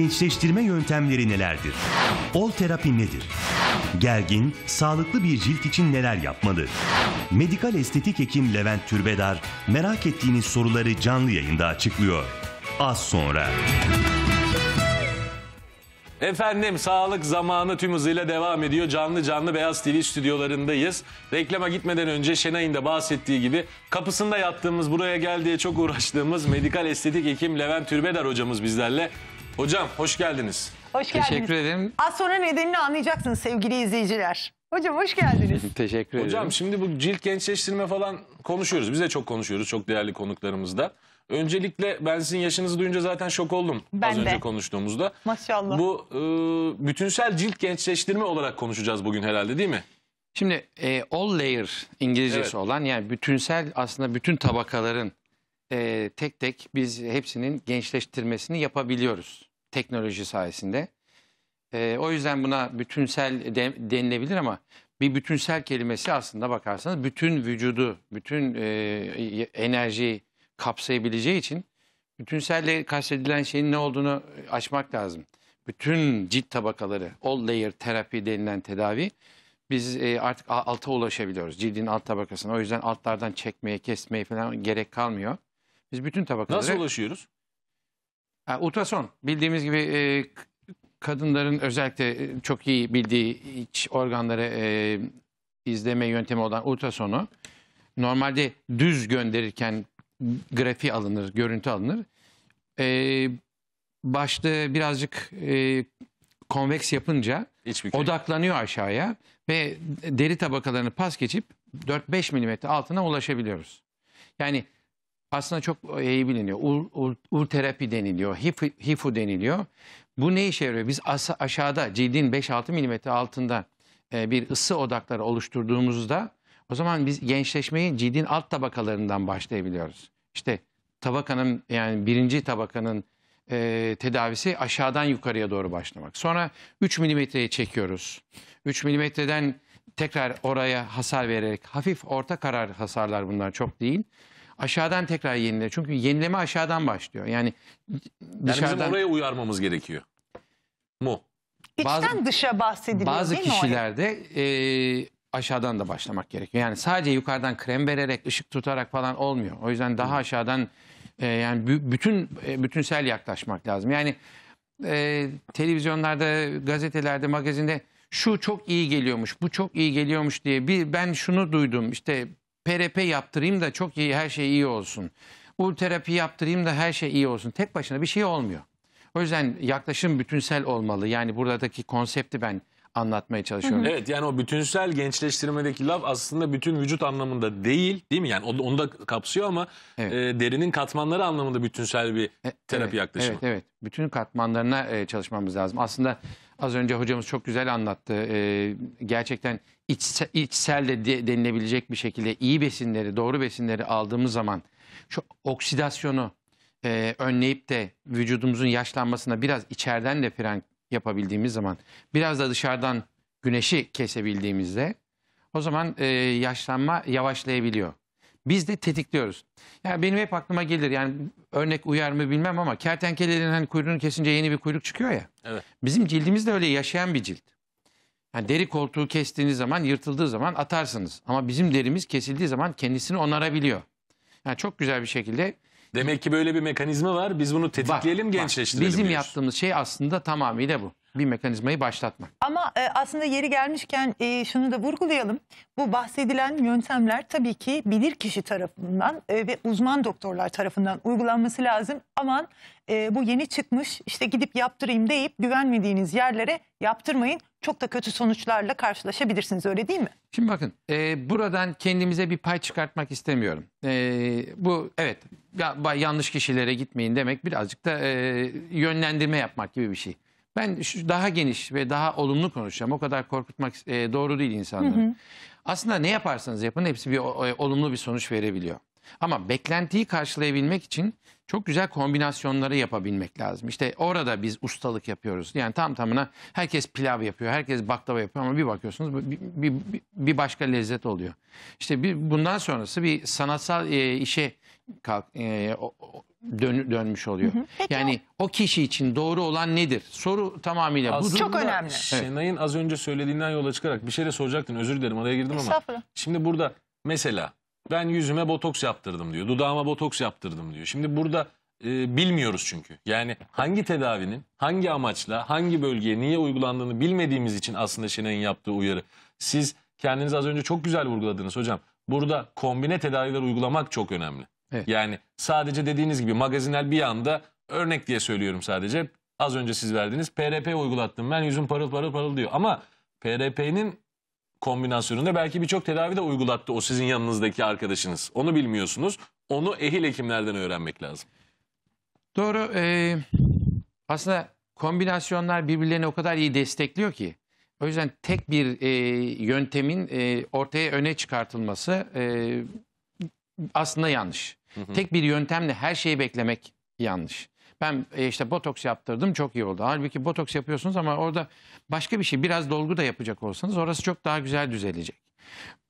gençleştirme yöntemleri nelerdir? Ol terapi nedir? Gergin, sağlıklı bir cilt için neler yapmalı? Medikal estetik hekim Levent Türbedar merak ettiğiniz soruları canlı yayında açıklıyor. Az sonra. Efendim sağlık zamanı tüm hızıyla devam ediyor. Canlı canlı Beyaz TV stüdyolarındayız. Reklama gitmeden önce Şenay'ın da bahsettiği gibi kapısında yattığımız buraya gel diye çok uğraştığımız medikal estetik hekim Levent Türbedar hocamız bizlerle. Hocam hoş geldiniz. Hoş geldiniz. Teşekkür ederim. Az sonra nedenini anlayacaksınız sevgili izleyiciler. Hocam hoş geldiniz. Teşekkür ederim. Hocam şimdi bu cilt gençleştirme falan konuşuyoruz. Biz de çok konuşuyoruz çok değerli konuklarımızda. Öncelikle ben sizin yaşınızı duyunca zaten şok oldum ben az de. önce konuştuğumuzda. Maşallah. Bu e, bütünsel cilt gençleştirme olarak konuşacağız bugün herhalde değil mi? Şimdi e, all layer İngilizcesi Evet. olan yani bütünsel aslında bütün tabakaların e, tek tek biz hepsinin gençleştirmesini yapabiliyoruz teknoloji sayesinde. E, o yüzden buna bütünsel de, denilebilir ama bir bütünsel kelimesi aslında bakarsanız bütün vücudu, bütün e, e enerjiyi kapsayabileceği için bütünselle kastedilen şeyin ne olduğunu açmak lazım. Bütün cilt tabakaları, all layer terapi denilen tedavi biz e, artık alta ulaşabiliyoruz. Cildin alt tabakasına. O yüzden altlardan çekmeye, kesmeye falan gerek kalmıyor. Biz bütün tabakalara... Nasıl ulaşıyoruz? Ha, ultrason. Bildiğimiz gibi e, kadınların özellikle e, çok iyi bildiği iç organları e, izleme yöntemi olan ultrasonu normalde düz gönderirken grafi alınır, görüntü alınır. E, başta birazcık e, konveks yapınca Hiçbir şey. odaklanıyor aşağıya ve deri tabakalarını pas geçip 4-5 milimetre altına ulaşabiliyoruz. Yani aslında çok e, iyi biliniyor. Ur, ur, ur terapi deniliyor, hifu, hifu deniliyor. Bu ne işe yarıyor? Biz as, aşağıda cildin 5-6 milimetre altında e, bir ısı odakları oluşturduğumuzda o zaman biz gençleşmeyi cildin alt tabakalarından başlayabiliyoruz. İşte tabakanın yani birinci tabakanın e, tedavisi aşağıdan yukarıya doğru başlamak. Sonra 3 milimetreye çekiyoruz. 3 milimetreden tekrar oraya hasar vererek hafif orta karar hasarlar bunlar çok değil aşağıdan tekrar yenile. Çünkü yenileme aşağıdan başlıyor. Yani dışarıdan... Yani bizim oraya uyarmamız gerekiyor. Mu? Bazı, İçten dışa bahsediliyor Bazı kişilerde e, aşağıdan da başlamak gerekiyor. Yani sadece yukarıdan krem vererek, ışık tutarak falan olmuyor. O yüzden daha aşağıdan e, yani bütün e, bütünsel yaklaşmak lazım. Yani e, televizyonlarda, gazetelerde, magazinde şu çok iyi geliyormuş, bu çok iyi geliyormuş diye bir ben şunu duydum. İşte PRP yaptırayım da çok iyi her şey iyi olsun. Ulterapi yaptırayım da her şey iyi olsun. Tek başına bir şey olmuyor. O yüzden yaklaşım bütünsel olmalı. Yani buradaki konsepti ben anlatmaya çalışıyorum. Evet yani o bütünsel gençleştirmedeki laf aslında bütün vücut anlamında değil değil mi? Yani onu da kapsıyor ama evet. e, derinin katmanları anlamında bütünsel bir e, terapi evet, yaklaşımı. Evet evet bütün katmanlarına e, çalışmamız lazım. Aslında Az önce hocamız çok güzel anlattı. Ee, gerçekten içsel, içsel de, de denilebilecek bir şekilde iyi besinleri, doğru besinleri aldığımız zaman şu oksidasyonu e, önleyip de vücudumuzun yaşlanmasına biraz içeriden de fren yapabildiğimiz zaman, biraz da dışarıdan güneşi kesebildiğimizde o zaman e, yaşlanma yavaşlayabiliyor. Biz de tetikliyoruz. Yani benim hep aklıma gelir yani örnek uyar mı bilmem ama kertenkelelerin hani kuyruğunu kesince yeni bir kuyruk çıkıyor ya. Evet. Bizim cildimiz de öyle yaşayan bir cilt. Yani deri koltuğu kestiğiniz zaman, yırtıldığı zaman atarsınız. Ama bizim derimiz kesildiği zaman kendisini onarabiliyor. Yani çok güzel bir şekilde Demek ki böyle bir mekanizma var. Biz bunu tetikleyelim, bak, gençleştirelim. Bak, bizim diyorsun. yaptığımız şey aslında tamamıyla bu bir mekanizmayı başlatmak. Ama e, aslında yeri gelmişken e, şunu da vurgulayalım. Bu bahsedilen yöntemler tabii ki bilir kişi tarafından e, ve uzman doktorlar tarafından uygulanması lazım. Aman e, bu yeni çıkmış işte gidip yaptırayım deyip güvenmediğiniz yerlere yaptırmayın. Çok da kötü sonuçlarla karşılaşabilirsiniz öyle değil mi? Şimdi bakın e, buradan kendimize bir pay çıkartmak istemiyorum. E, bu evet ya, yanlış kişilere gitmeyin demek birazcık da e, yönlendirme yapmak gibi bir şey. Ben şu daha geniş ve daha olumlu konuşacağım. O kadar korkutmak e, doğru değil insanları. Aslında ne yaparsanız yapın hepsi bir o, e, olumlu bir sonuç verebiliyor. Ama beklentiyi karşılayabilmek için çok güzel kombinasyonları yapabilmek lazım. İşte orada biz ustalık yapıyoruz. Yani tam tamına herkes pilav yapıyor, herkes baklava yapıyor ama bir bakıyorsunuz bir, bir, bir başka lezzet oluyor. İşte bir, bundan sonrası bir sanatsal e, işe kalk, e, dön, dönmüş oluyor. Hı hı. yani o... kişi için doğru olan nedir? Soru tamamıyla bu. Çok önemli. Şenay'ın az önce söylediğinden yola çıkarak bir şey de soracaktın. Özür dilerim araya girdim ama. Şimdi burada mesela ben yüzüme botoks yaptırdım diyor. Dudağıma botoks yaptırdım diyor. Şimdi burada e, bilmiyoruz çünkü. Yani hangi tedavinin hangi amaçla hangi bölgeye niye uygulandığını bilmediğimiz için aslında Şenay'ın yaptığı uyarı. Siz kendiniz az önce çok güzel vurguladınız hocam. Burada kombine tedaviler uygulamak çok önemli. Evet. Yani sadece dediğiniz gibi magazinel bir anda örnek diye söylüyorum sadece. Az önce siz verdiniz. PRP uygulattım ben yüzüm parıl parıl parıl diyor. Ama PRP'nin kombinasyonunda belki birçok tedavi de uygulattı o sizin yanınızdaki arkadaşınız. Onu bilmiyorsunuz. Onu ehil hekimlerden öğrenmek lazım. Doğru. E, aslında kombinasyonlar birbirlerini o kadar iyi destekliyor ki. O yüzden tek bir e, yöntemin e, ortaya öne çıkartılması e, aslında yanlış. Hı hı. Tek bir yöntemle her şeyi beklemek yanlış. Ben e, işte botoks yaptırdım çok iyi oldu. Halbuki botoks yapıyorsunuz ama orada başka bir şey biraz dolgu da yapacak olsanız orası çok daha güzel düzelecek.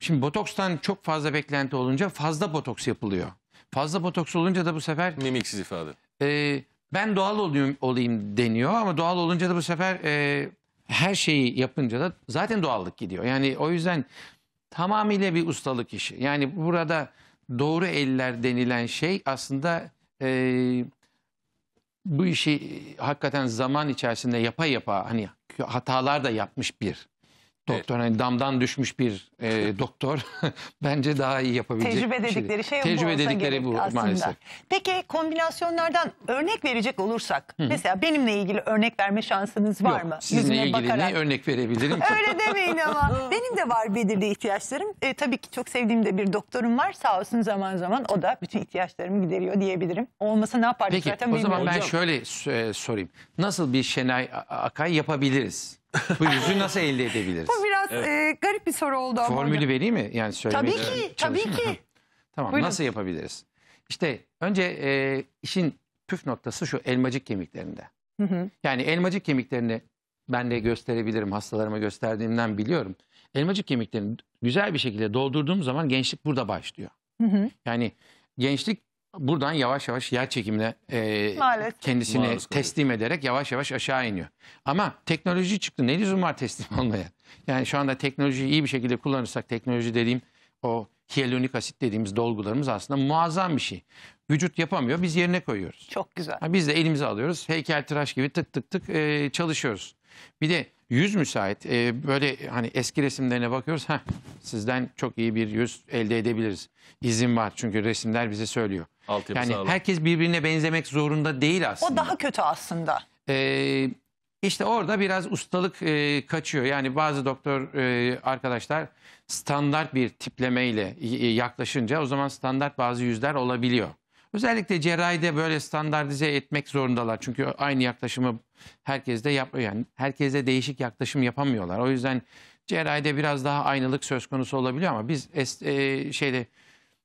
Şimdi botokstan çok fazla beklenti olunca fazla botoks yapılıyor. Fazla botoks olunca da bu sefer... Mimiksiz ifade. E, ben doğal olayım, olayım deniyor ama doğal olunca da bu sefer e, her şeyi yapınca da zaten doğallık gidiyor. Yani o yüzden tamamıyla bir ustalık işi. Yani burada doğru eller denilen şey aslında e, bu işi hakikaten zaman içerisinde yapa yapa hani hatalar da yapmış bir doktor hani damdan düşmüş bir e, doktor bence daha iyi yapabilecek. Tecrübe şey dedikleri şey, şey tecrübe bu dedikleri bu aslında. maalesef. Peki kombinasyonlardan örnek verecek olursak Hı-hı. mesela benimle ilgili örnek verme şansınız var Yok, mı? Sizinle Yüzüme ilgili bakarak. ne örnek verebilirim Öyle demeyin ama. Benim de var belirli ihtiyaçlarım. E, tabii ki çok sevdiğim de bir doktorum var. Sağ olsun zaman zaman o da bütün ihtiyaçlarımı gideriyor diyebilirim. Olmasa ne yapardık Peki, zaten o zaman ben şöyle sorayım. Nasıl bir Şenay Akay yapabiliriz? Bu yüzü nasıl elde edebiliriz? Bu biraz e, garip bir soru oldu ama. Formülü vereyim mi? Yani Tabii ki, tabii ki. Tamam Buyurun. nasıl yapabiliriz? İşte önce e, işin püf noktası şu elmacık kemiklerinde. Yani elmacık kemiklerini ben de gösterebilirim hastalarıma gösterdiğimden biliyorum. Elmacık kemiklerini güzel bir şekilde doldurduğum zaman gençlik burada başlıyor. Yani gençlik buradan yavaş yavaş yer çekimine e, Maalesef. kendisini Maalesef. teslim ederek yavaş yavaş aşağı iniyor. Ama teknoloji çıktı. Ne lüzum var teslim olmaya? Yani şu anda teknolojiyi iyi bir şekilde kullanırsak teknoloji dediğim o hyaluronik asit dediğimiz dolgularımız aslında muazzam bir şey. Vücut yapamıyor biz yerine koyuyoruz. Çok güzel. Ha, biz de elimize alıyoruz Heykel heykeltıraş gibi tık tık tık e, çalışıyoruz. Bir de yüz müsait e, böyle hani eski resimlerine bakıyoruz ha sizden çok iyi bir yüz elde edebiliriz. İzin var çünkü resimler bize söylüyor. Altyapı yani sağlam. herkes birbirine benzemek zorunda değil aslında. O daha kötü aslında. Ee, işte orada biraz ustalık e, kaçıyor. Yani bazı doktor e, arkadaşlar standart bir tiplemeyle e, e, yaklaşınca o zaman standart bazı yüzler olabiliyor. Özellikle cerrahide böyle standartize etmek zorundalar. Çünkü aynı yaklaşımı herkes de yapıyor. Yani herkes değişik yaklaşım yapamıyorlar. O yüzden cerrahide biraz daha aynılık söz konusu olabiliyor ama biz e, şeyde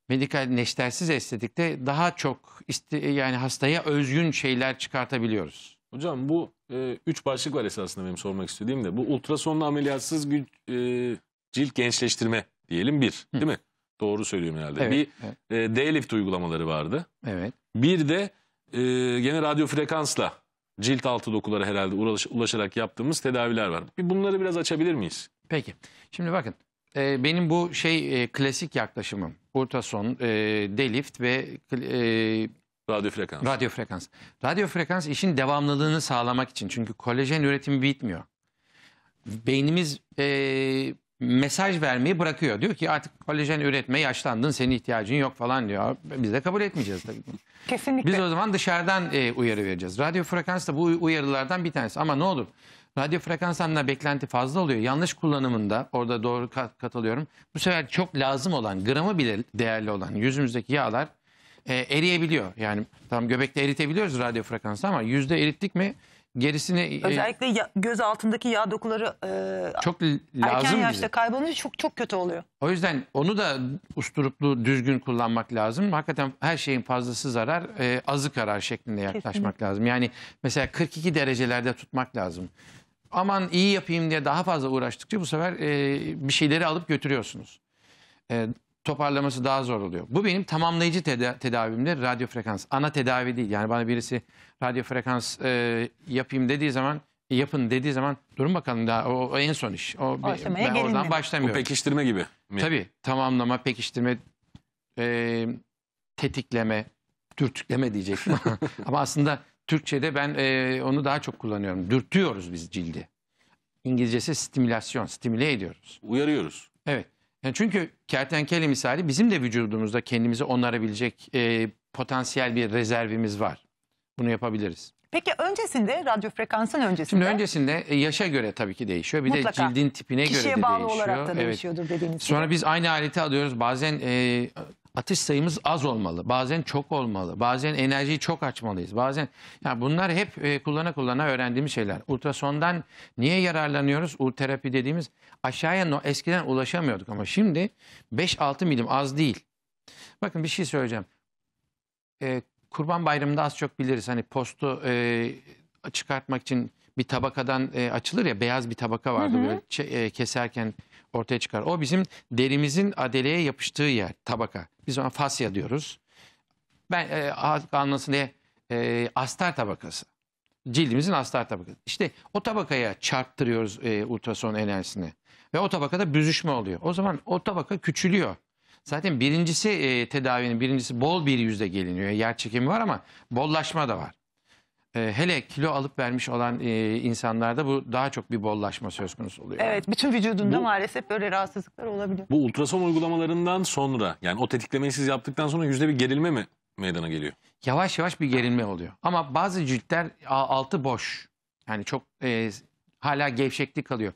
medikal neştersiz estetikte daha çok iste, yani hastaya özgün şeyler çıkartabiliyoruz. Hocam bu e, üç başlık var esasında benim sormak istediğim de. Bu ultrasonlu ameliyatsız güç, e, cilt gençleştirme diyelim bir Hı. değil mi? Doğru söylüyorum herhalde. Evet, bir evet. e, D-Lift uygulamaları vardı. Evet. Bir de e, gene radyo frekansla cilt altı dokuları herhalde ulaş, ulaşarak yaptığımız tedaviler var. Bir bunları biraz açabilir miyiz? Peki. Şimdi bakın e, benim bu şey e, klasik yaklaşımım ultrason, e, delift ve e, Radyo frekans. Radyo frekans. Radyo frekans işin devamlılığını sağlamak için. Çünkü kolajen üretimi bitmiyor. Beynimiz e, mesaj vermeyi bırakıyor. Diyor ki artık kolajen üretme yaşlandın senin ihtiyacın yok falan diyor. Biz de kabul etmeyeceğiz tabii. Kesinlikle. Biz o zaman dışarıdan e, uyarı vereceğiz. Radyo frekans da bu uyarılardan bir tanesi. Ama ne olur radyo frekans beklenti fazla oluyor. Yanlış kullanımında orada doğru kat, katılıyorum. Bu sefer çok lazım olan gramı bile değerli olan yüzümüzdeki yağlar e, eriyebiliyor. Yani tam göbekte eritebiliyoruz radyo frekansı ama yüzde erittik mi gerisini... E, Özellikle e, ya, göz altındaki yağ dokuları e, çok lazım erken yaşta bize. kaybolunca çok çok kötü oluyor. O yüzden onu da usturuplu düzgün kullanmak lazım. Hakikaten her şeyin fazlası zarar e, azı karar şeklinde yaklaşmak Kesinlikle. lazım. Yani mesela 42 derecelerde tutmak lazım aman iyi yapayım diye daha fazla uğraştıkça bu sefer e, bir şeyleri alıp götürüyorsunuz. E, toparlaması daha zor oluyor. Bu benim tamamlayıcı teda tedavimde radyo frekans. Ana tedavi değil. Yani bana birisi radyo frekans e, yapayım dediği zaman yapın dediği zaman durun bakalım daha o, o en son iş. O, ben oradan mi? başlamıyorum. Bu pekiştirme gibi mi? Tabii tamamlama, pekiştirme, e, tetikleme, dürtükleme diyecektim. Ama aslında Türkçe'de ben e, onu daha çok kullanıyorum. Dürtüyoruz biz cildi. İngilizcesi stimülasyon, stimüle ediyoruz. Uyarıyoruz. Evet. Yani çünkü kertenkele misali bizim de vücudumuzda kendimizi onarabilecek e, potansiyel bir rezervimiz var. Bunu yapabiliriz. Peki öncesinde, radyo frekansın öncesinde? Şimdi öncesinde e, yaşa göre tabii ki değişiyor. Bir Mutlaka. de cildin tipine Kişiye göre de değişiyor. Kişiye bağlı olarak da değişiyordur dediğiniz Sonra gibi. biz aynı aleti alıyoruz. Bazen e, atış sayımız az olmalı. Bazen çok olmalı. Bazen enerjiyi çok açmalıyız. Bazen yani bunlar hep e, kullana kullana öğrendiğimiz şeyler. Ultrasondan niye yararlanıyoruz? Ulterapi dediğimiz aşağıya no, eskiden ulaşamıyorduk ama şimdi 5-6 milim az değil. Bakın bir şey söyleyeceğim. E, Kurban Bayramı'nda az çok biliriz. Hani postu e, çıkartmak için bir tabakadan e, açılır ya beyaz bir tabaka vardı hı hı. böyle e, keserken ortaya çıkar. O bizim derimizin adeleye yapıştığı yer, tabaka. Biz ona fasya diyoruz. Ben e, anlasın e, astar tabakası. Cildimizin astar tabakası. İşte o tabakaya çarptırıyoruz e, ultrason enerjisini. Ve o tabakada büzüşme oluyor. O zaman o tabaka küçülüyor. Zaten birincisi e, tedavinin birincisi bol bir yüzde geliniyor. Yer çekimi var ama bollaşma da var. Ee, hele kilo alıp vermiş olan e, insanlarda bu daha çok bir bollaşma söz konusu oluyor. Evet bütün vücudunda Bu- maalesef böyle rahatsızlıklar olabiliyor. Bu ultrason uygulamalarından sonra yani o tetiklemeyi siz yaptıktan sonra yüzde bir gerilme mi meydana geliyor? Yavaş yavaş bir gerilme oluyor. Ama bazı ciltler altı boş. Yani çok e, hala gevşeklik kalıyor.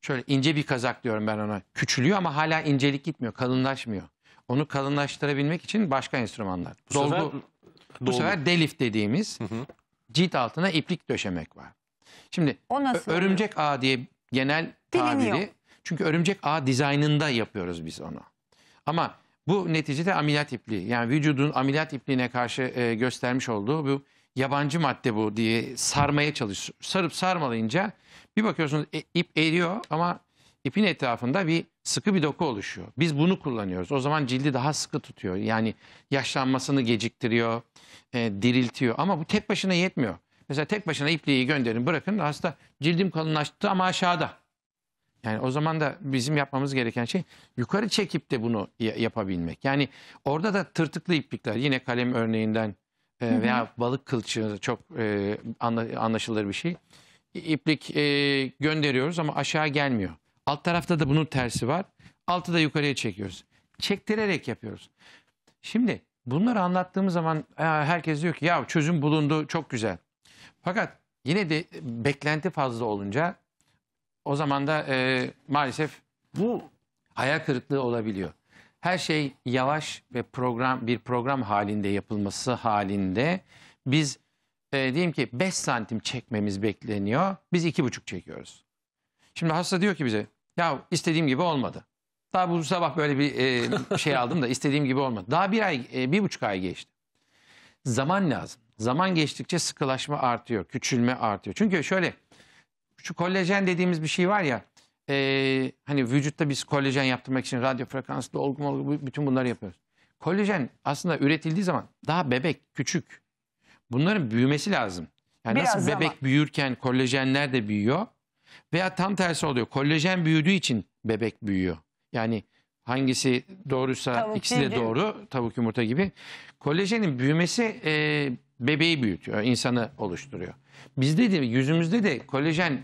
Şöyle ince bir kazak diyorum ben ona. Küçülüyor ama hala incelik gitmiyor, kalınlaşmıyor. Onu kalınlaştırabilmek için başka enstrümanlar. Bu Dolgu, sefer, bu sefer delift dediğimiz Hı hı cilt altına iplik döşemek var. Şimdi O nasıl örümcek ağı diye genel Biliniyor. tabiri. Çünkü örümcek ağı dizaynında yapıyoruz biz onu. Ama bu neticede ameliyat ipliği. Yani vücudun ameliyat ipliğine karşı e, göstermiş olduğu bu yabancı madde bu diye sarmaya çalış. Sarıp sarmalayınca bir bakıyorsunuz e, ip eriyor ama ipin etrafında bir sıkı bir doku oluşuyor. Biz bunu kullanıyoruz. O zaman cildi daha sıkı tutuyor. Yani yaşlanmasını geciktiriyor, e, diriltiyor. Ama bu tek başına yetmiyor. Mesela tek başına ipliği gönderin bırakın hasta cildim kalınlaştı ama aşağıda. Yani o zaman da bizim yapmamız gereken şey yukarı çekip de bunu yapabilmek. Yani orada da tırtıklı iplikler yine kalem örneğinden e, veya balık kılçığı çok e, anlaşılır bir şey. İplik e, gönderiyoruz ama aşağı gelmiyor. Alt tarafta da bunun tersi var. Altı da yukarıya çekiyoruz. Çektirerek yapıyoruz. Şimdi bunları anlattığımız zaman herkes diyor ki ya çözüm bulundu çok güzel. Fakat yine de beklenti fazla olunca o zaman da e, maalesef bu hayal kırıklığı olabiliyor. Her şey yavaş ve program bir program halinde yapılması halinde biz e, diyelim ki 5 santim çekmemiz bekleniyor. Biz 2,5 çekiyoruz. Şimdi hasta diyor ki bize ya istediğim gibi olmadı. Daha bu sabah böyle bir e, şey aldım da istediğim gibi olmadı. Daha bir ay, e, bir buçuk ay geçti. Zaman lazım. Zaman geçtikçe sıkılaşma artıyor, küçülme artıyor. Çünkü şöyle, şu kolajen dediğimiz bir şey var ya, e, hani vücutta biz kolajen yaptırmak için radyo frekanslı olgu olgu bütün bunları yapıyoruz. Kolajen aslında üretildiği zaman daha bebek, küçük. Bunların büyümesi lazım. Yani Biraz nasıl bebek büyürken kolajenler de büyüyor. Veya tam tersi oluyor. Kolajen büyüdüğü için bebek büyüyor. Yani hangisi doğruysa tavuk ikisi de doğru. Tavuk yumurta gibi. Kolajenin büyümesi e, bebeği büyütüyor. insanı oluşturuyor. Bizde de yüzümüzde de kolajen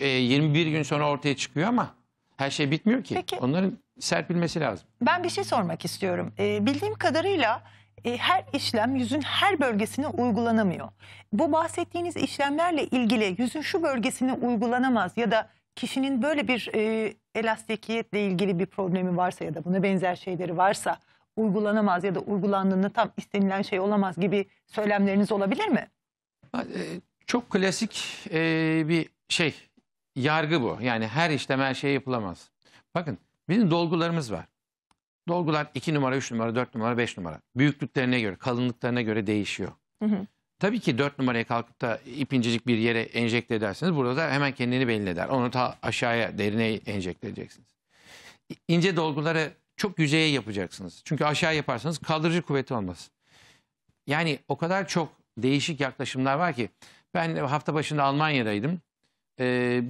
e, 21 gün sonra ortaya çıkıyor ama her şey bitmiyor ki. Peki. Onların serpilmesi lazım. Ben bir şey sormak istiyorum. Ee, bildiğim kadarıyla e, her işlem yüzün her bölgesine uygulanamıyor. Bu bahsettiğiniz işlemlerle ilgili yüzün şu bölgesine uygulanamaz ya da kişinin böyle bir e, elastikiyetle ilgili bir problemi varsa ya da buna benzer şeyleri varsa uygulanamaz ya da uygulandığında tam istenilen şey olamaz gibi söylemleriniz olabilir mi? E, çok klasik e, bir şey, yargı bu. Yani her işlem her şey yapılamaz. Bakın bizim dolgularımız var. Dolgular 2 numara, 3 numara, 4 numara, 5 numara. Büyüklüklerine göre, kalınlıklarına göre değişiyor. Hı hı. Tabii ki 4 numaraya kalkıp da ip bir yere enjekte ederseniz burada da hemen kendini belli eder. Onu ta aşağıya, derine enjekte edeceksiniz. İnce dolguları çok yüzeye yapacaksınız. Çünkü aşağı yaparsanız kaldırıcı kuvveti olmaz. Yani o kadar çok değişik yaklaşımlar var ki. Ben hafta başında Almanya'daydım. Ee,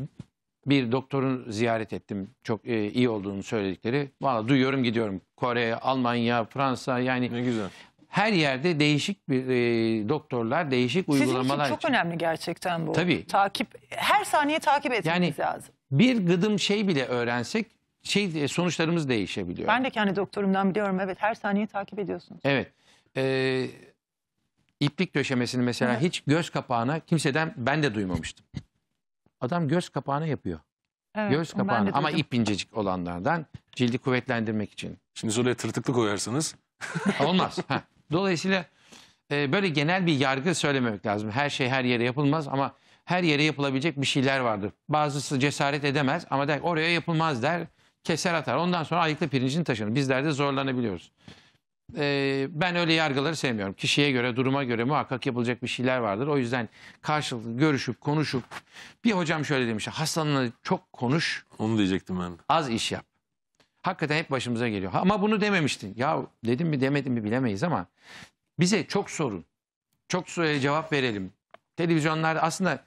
bir doktorun ziyaret ettim. Çok e, iyi olduğunu söyledikleri. Valla duyuyorum gidiyorum. Kore, Almanya, Fransa yani. Ne güzel. Her yerde değişik bir e, doktorlar, değişik Sizin uygulamalar için çok için. önemli gerçekten bu. Tabii. Takip, her saniye takip etmemiz yani, lazım. Bir gıdım şey bile öğrensek şey e, sonuçlarımız değişebiliyor. Ben de kendi doktorumdan biliyorum. Evet her saniye takip ediyorsunuz. Evet. Ee, iplik döşemesini mesela evet. hiç göz kapağına kimseden ben de duymamıştım. Adam göz kapağını yapıyor. Evet, göz kapağını ama duydum. ip incecik olanlardan cildi kuvvetlendirmek için. Şimdi oraya tırtıklı koyarsanız. Olmaz. Dolayısıyla e, böyle genel bir yargı söylememek lazım. Her şey her yere yapılmaz ama her yere yapılabilecek bir şeyler vardır. Bazısı cesaret edemez ama der oraya yapılmaz der keser atar. Ondan sonra ayıklı pirincin taşını. Bizler de zorlanabiliyoruz e, ben öyle yargıları sevmiyorum. Kişiye göre, duruma göre muhakkak yapılacak bir şeyler vardır. O yüzden karşılıklı görüşüp, konuşup. Bir hocam şöyle demiş. Hastanla çok konuş, Onu diyecektim ben. az iş yap. Hakikaten hep başımıza geliyor. Ama bunu dememiştin. Ya dedim mi demedim mi bilemeyiz ama bize çok sorun. Çok soruya cevap verelim. Televizyonlarda aslında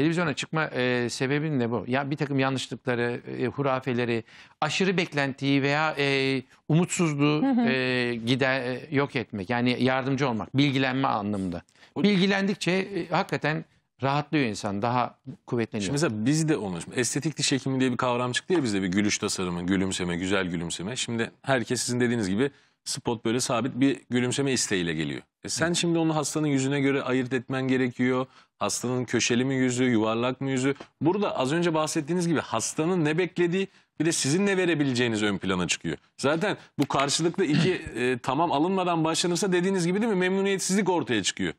televizyona çıkma e, sebebim de bu. Ya bir takım yanlışlıkları, e, hurafeleri, aşırı beklentiyi veya e, umutsuzluğu e, gider e, yok etmek. Yani yardımcı olmak, bilgilenme anlamında. Bilgilendikçe e, hakikaten rahatlıyor insan, daha kuvvetleniyor. Şimdi mesela biz de onu, estetik diş hekimi diye bir kavram çıktı ya bizde bir gülüş tasarımı, gülümseme, güzel gülümseme. Şimdi herkes sizin dediğiniz gibi spot böyle sabit bir gülümseme isteğiyle geliyor. E sen şimdi onu hastanın yüzüne göre ayırt etmen gerekiyor. Hastanın köşeli mi yüzü, yuvarlak mı yüzü? Burada az önce bahsettiğiniz gibi hastanın ne beklediği bir de sizin ne verebileceğiniz ön plana çıkıyor. Zaten bu karşılıklı iki e, tamam alınmadan başlanırsa dediğiniz gibi değil mi memnuniyetsizlik ortaya çıkıyor.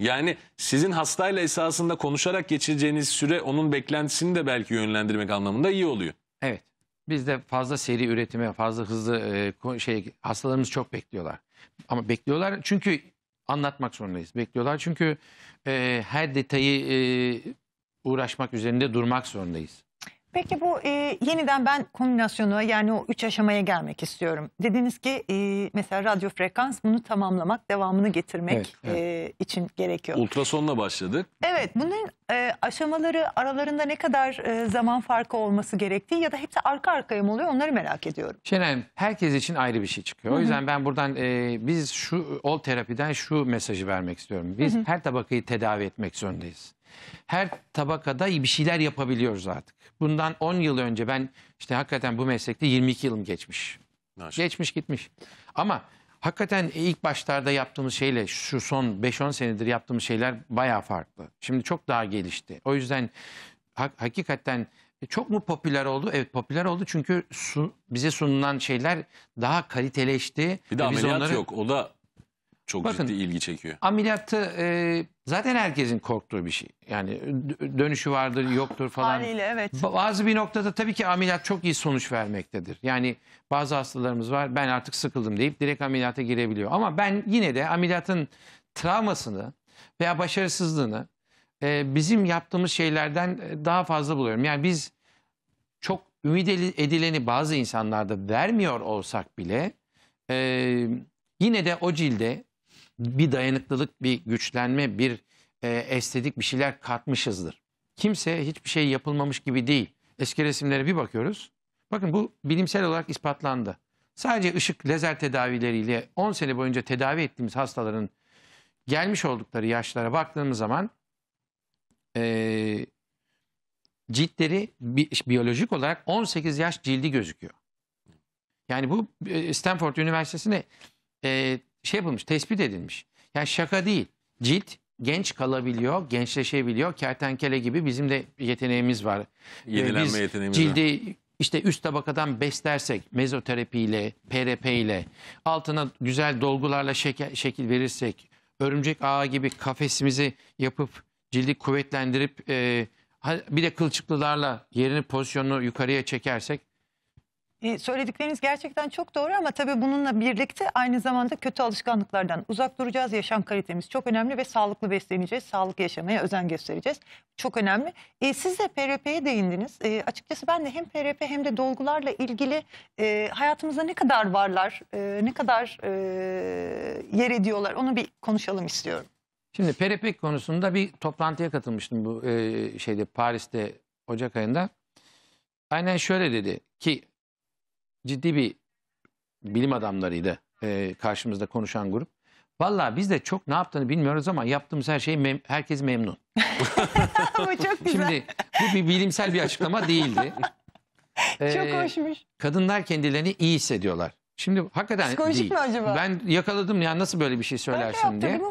Yani sizin hastayla esasında konuşarak geçireceğiniz süre onun beklentisini de belki yönlendirmek anlamında iyi oluyor. Evet. Biz de fazla seri üretime, fazla hızlı e, şey hastalarımız çok bekliyorlar. Ama bekliyorlar çünkü anlatmak zorundayız. Bekliyorlar çünkü e, her detayı e, uğraşmak üzerinde durmak zorundayız. Peki bu e, yeniden ben kombinasyona yani o üç aşamaya gelmek istiyorum. Dediniz ki e, mesela radyo frekans bunu tamamlamak, devamını getirmek evet, evet. E, için gerekiyor. Ultrasonla başladık. Evet bunun e, aşamaları aralarında ne kadar e, zaman farkı olması gerektiği ya da hepsi arka arkaya mı oluyor onları merak ediyorum. Şenem herkes için ayrı bir şey çıkıyor. Hı -hı. O yüzden ben buradan e, biz şu ol terapiden şu mesajı vermek istiyorum. Biz Hı -hı. her tabakayı tedavi etmek zorundayız her tabakada bir şeyler yapabiliyoruz artık. Bundan 10 yıl önce ben işte hakikaten bu meslekte 22 yılım geçmiş. Maşallah. Geçmiş gitmiş. Ama hakikaten ilk başlarda yaptığımız şeyle şu son 5-10 senedir yaptığımız şeyler baya farklı. Şimdi çok daha gelişti. O yüzden hakikaten çok mu popüler oldu? Evet popüler oldu çünkü su, bize sunulan şeyler daha kaliteleşti. Bir de Ve ameliyat onları... yok. O da çok Bakın, ciddi ilgi çekiyor. Ameliyatı e, zaten herkesin korktuğu bir şey. Yani dönüşü vardır, yoktur falan. Haliyle evet. Bazı bir noktada tabii ki ameliyat çok iyi sonuç vermektedir. Yani bazı hastalarımız var ben artık sıkıldım deyip direkt ameliyata girebiliyor. Ama ben yine de ameliyatın travmasını veya başarısızlığını e, bizim yaptığımız şeylerden e, daha fazla buluyorum. Yani biz çok ümit edileni bazı insanlarda vermiyor olsak bile e, yine de o cilde bir dayanıklılık, bir güçlenme, bir e, estetik bir şeyler katmışızdır. Kimse hiçbir şey yapılmamış gibi değil. Eski resimlere bir bakıyoruz. Bakın bu bilimsel olarak ispatlandı. Sadece ışık lazer tedavileriyle 10 sene boyunca tedavi ettiğimiz hastaların gelmiş oldukları yaşlara baktığımız zaman e, ciltleri bi biyolojik olarak 18 yaş cildi gözüküyor. Yani bu e, Stanford Üniversitesi'ne e, şey yapılmış, tespit edilmiş. Yani şaka değil. Cilt genç kalabiliyor, gençleşebiliyor. Kertenkele gibi bizim de yeteneğimiz var. Ee, Yenilenme Biz yeteneğimiz var. cildi işte üst tabakadan beslersek mezoterapiyle, PRP ile altına güzel dolgularla şeker, şekil verirsek, örümcek ağı gibi kafesimizi yapıp cildi kuvvetlendirip e, bir de kılçıklılarla yerini pozisyonunu yukarıya çekersek e, söyledikleriniz gerçekten çok doğru ama tabii bununla birlikte aynı zamanda kötü alışkanlıklardan uzak duracağız. Yaşam kalitemiz çok önemli ve sağlıklı besleneceğiz. Sağlık yaşamaya özen göstereceğiz. Çok önemli. E, siz de PRP'ye değindiniz. E, açıkçası ben de hem PRP hem de dolgularla ilgili e, hayatımızda ne kadar varlar, e, ne kadar e, yer ediyorlar onu bir konuşalım istiyorum. Şimdi PRP konusunda bir toplantıya katılmıştım bu e, şeyde Paris'te Ocak ayında. Aynen şöyle dedi ki ciddi bir bilim adamlarıydı e, karşımızda konuşan grup. Valla biz de çok ne yaptığını bilmiyoruz ama yaptığımız her şey mem herkes memnun. bu çok güzel. Şimdi bu bir bilimsel bir açıklama değildi. Ee, çok e, hoşmuş. Kadınlar kendilerini iyi hissediyorlar. Şimdi hakikaten Psikolojik değil. mi acaba? Ben yakaladım ya nasıl böyle bir şey söylersin ben diye. Ama.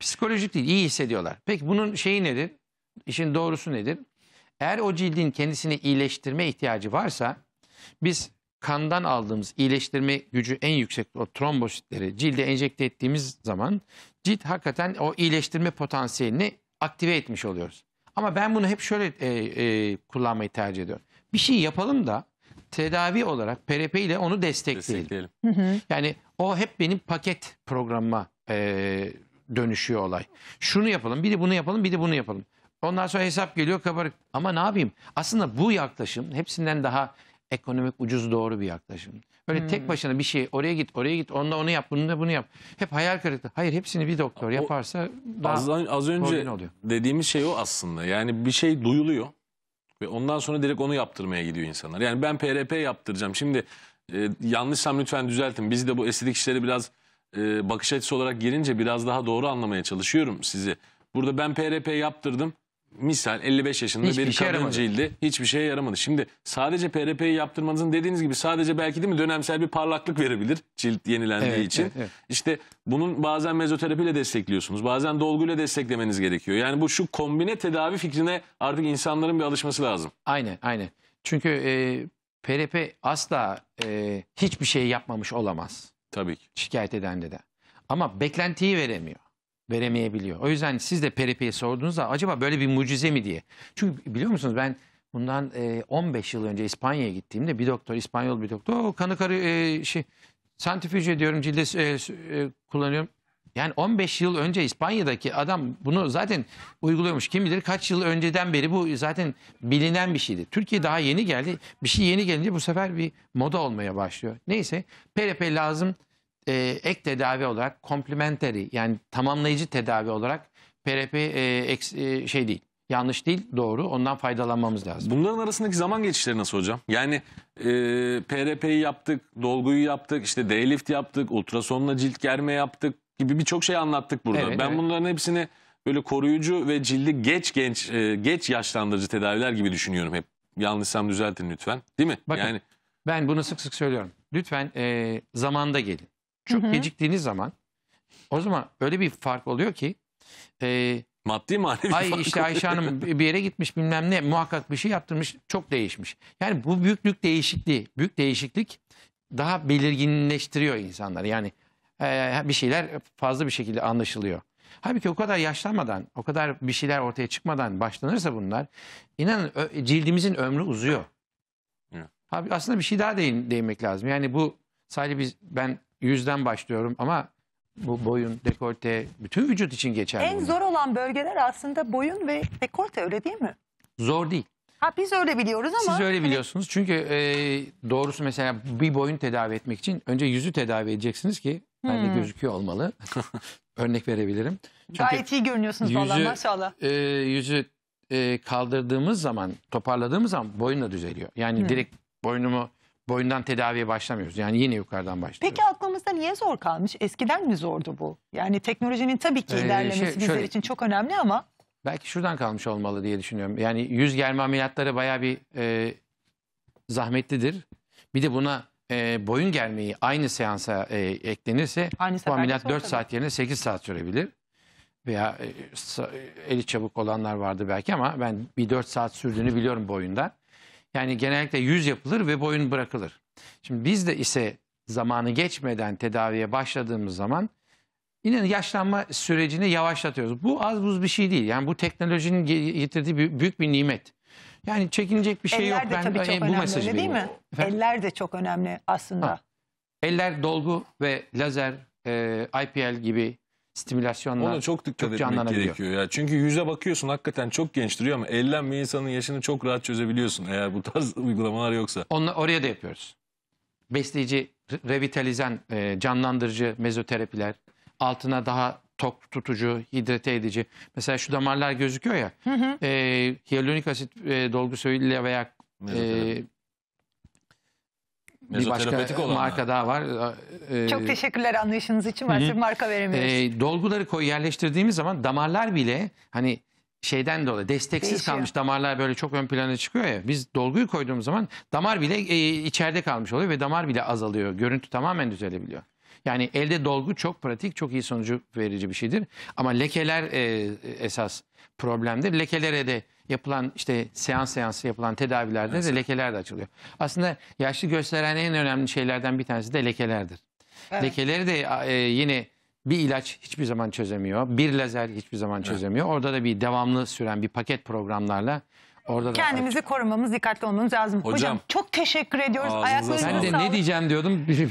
Psikolojik değil iyi hissediyorlar. Peki bunun şeyi nedir? İşin doğrusu nedir? Eğer o cildin kendisini iyileştirme ihtiyacı varsa biz kandan aldığımız iyileştirme gücü en yüksek o trombositleri cilde enjekte ettiğimiz zaman cilt hakikaten o iyileştirme potansiyelini aktive etmiş oluyoruz. Ama ben bunu hep şöyle e, e, kullanmayı tercih ediyorum. Bir şey yapalım da tedavi olarak PRP ile onu destekleyelim. destekleyelim. Hı hı. Yani o hep benim paket programıma e, dönüşüyor olay. Şunu yapalım, bir de bunu yapalım, bir de bunu yapalım. Ondan sonra hesap geliyor kabarık. Ama ne yapayım? Aslında bu yaklaşım hepsinden daha ekonomik ucuz doğru bir yaklaşım. Böyle hmm. tek başına bir şey oraya git oraya git onda onu yap bunu da bunu yap. Hep hayal kırıklığı. Hayır hepsini bir doktor o, yaparsa daha az, az önce oluyor. dediğimiz şey o aslında. Yani bir şey duyuluyor ve ondan sonra direkt onu yaptırmaya gidiyor insanlar. Yani ben PRP yaptıracağım. Şimdi e, yanlışsam lütfen düzeltin. Biz de bu estetik işleri biraz e, bakış açısı olarak gelince biraz daha doğru anlamaya çalışıyorum sizi. Burada ben PRP yaptırdım misal 55 yaşında Hiçbir bir şey kadın cildi hiçbir şeye yaramadı. Şimdi sadece PRP'yi yaptırmanızın dediğiniz gibi sadece belki değil mi dönemsel bir parlaklık verebilir cilt yenilendiği Evet, için. evet, evet. İşte bunun bazen mezoterapiyle destekliyorsunuz. Bazen dolguyla desteklemeniz gerekiyor. Yani bu şu kombine tedavi fikrine artık insanların bir alışması lazım. Aynen aynen. Çünkü e, PRP asla e, hiçbir şey yapmamış olamaz. Tabii ki. şikayet eden de. Ama beklentiyi veremiyor veremeyebiliyor. O yüzden siz de Peripe'ye sorduğunuzda acaba böyle bir mucize mi diye. Çünkü biliyor musunuz ben bundan e, 15 yıl önce İspanya'ya gittiğimde bir doktor İspanyol bir doktor o kanı karı e, şey santifüje diyorum cilde e, e, kullanıyorum. Yani 15 yıl önce İspanya'daki adam bunu zaten uyguluyormuş. Kim bilir kaç yıl önceden beri bu zaten bilinen bir şeydi. Türkiye daha yeni geldi. Bir şey yeni gelince bu sefer bir moda olmaya başlıyor. Neyse PRP lazım e, ek tedavi olarak complementary yani tamamlayıcı tedavi olarak PRP e, eks, e, şey değil. Yanlış değil doğru ondan faydalanmamız lazım. Bunların arasındaki zaman geçişleri nasıl hocam? Yani e, PRP'yi yaptık, dolguyu yaptık, işte D-lift yaptık, ultrasonla cilt germe yaptık gibi birçok şey anlattık burada. Evet, ben evet. bunların hepsini böyle koruyucu ve cildi geç genç e, geç yaşlandırıcı tedaviler gibi düşünüyorum hep. Yanlışsam düzeltin lütfen. Değil mi? Bakın, yani ben bunu sık sık söylüyorum. Lütfen e, zamanda gelin. Çok hı hı. geciktiğiniz zaman o zaman öyle bir fark oluyor ki e, Maddi manevi Ay fark işte Ayşe Hanım bir yere gitmiş bilmem ne muhakkak bir şey yaptırmış çok değişmiş. Yani bu büyüklük değişikliği, büyük değişiklik daha belirginleştiriyor insanları. Yani e, bir şeyler fazla bir şekilde anlaşılıyor. Halbuki o kadar yaşlanmadan, o kadar bir şeyler ortaya çıkmadan başlanırsa bunlar inanın cildimizin ömrü uzuyor. Abi aslında bir şey daha değin, değinmek lazım. Yani bu sadece biz ben yüzden başlıyorum ama bu boyun, dekolte, bütün vücut için geçerli. En bunlar. zor olan bölgeler aslında boyun ve dekolte öyle değil mi? Zor değil. Ha biz öyle biliyoruz ama. Siz öyle hani biliyorsunuz. Çünkü e, doğrusu mesela bir boyun tedavi etmek için önce yüzü tedavi edeceksiniz ki hmm. bende gözüküyor olmalı. Örnek verebilirim. Çünkü Gayet iyi görünüyorsunuz yüzü, maşallah. E, yüzü e, kaldırdığımız zaman, toparladığımız zaman boyun da düzeliyor. Yani hmm. direkt boynumu boyundan tedaviye başlamıyoruz. Yani yine yukarıdan başlıyoruz. Peki aklımızda niye zor kalmış? Eskiden mi zordu bu? Yani teknolojinin tabii ki Ee, şey- bizler şöyle- için çok önemli ama Belki şuradan kalmış olmalı diye düşünüyorum. Yani yüz germe ameliyatları bayağı bir e, zahmetlidir. Bir de buna e, boyun germeyi aynı seansa e, eklenirse Aynı bu ameliyat sonra 4 saat yerine 8 saat sürebilir. Veya e, e, eli çabuk olanlar vardı belki ama ben bir 4 saat sürdüğünü biliyorum boyunda. Yani genellikle yüz yapılır ve boyun bırakılır. Şimdi biz de ise zamanı geçmeden tedaviye başladığımız zaman yine yaşlanma sürecini yavaşlatıyoruz. Bu az buz bir şey değil. Yani bu teknolojinin getirdiği büyük bir nimet. Yani çekinecek bir şey Eller yok. De ben tabii e, çok bu önemli, mesajı değil mi? Efendim? Eller de çok önemli aslında. Ha. Eller dolgu ve lazer, e, IPL gibi stimülasyonla Ona çok dikkat çok etmek gerekiyor ya. Çünkü yüze bakıyorsun hakikaten çok genç duruyor ama ellenme insanın yaşını çok rahat çözebiliyorsun eğer bu tarz uygulamalar yoksa. Onunla oraya da yapıyoruz. Besleyici, revitalizan, e, canlandırıcı mezoterapiler, altına daha tok tutucu, hidrate edici. Mesela şu damarlar gözüküyor ya. Hı hı. E, hyaluronik asit e, dolgusuyla veya e, bir başka olan marka daha var. Ee, e, çok teşekkürler anlayışınız için. Ben size marka veremiyoruz. E, ee, dolguları koy yerleştirdiğimiz zaman damarlar bile hani şeyden dolayı desteksiz Değişiyor. kalmış damarlar böyle çok ön plana çıkıyor ya. Biz dolguyu koyduğumuz zaman damar bile e, içeride kalmış oluyor ve damar bile azalıyor. Görüntü tamamen düzelebiliyor. Yani elde dolgu çok pratik, çok iyi sonucu verici bir şeydir. Ama lekeler e, esas problemdir. Lekelere de yapılan işte seans seansı yapılan tedavilerde evet. de lekeler de açılıyor. Aslında yaşlı gösteren en önemli şeylerden bir tanesi de lekelerdir. Evet. Lekeleri de e, yine bir ilaç hiçbir zaman çözemiyor. Bir lazer hiçbir zaman çözemiyor. Evet. Orada da bir devamlı süren bir paket programlarla Orada da Kendimizi korumamız, dikkatli olmamız lazım. Hocam, Hocam çok teşekkür ediyoruz. Ağzınıza Ayaklarınıza sağlık. Ben de ne diyeceğim diyordum. Biri,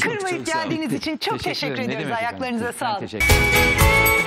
Kırmayıp geldiğiniz için çok teşekkür, teşekkür ediyoruz. Ayaklarınıza sağlık. Teşekkür ederim.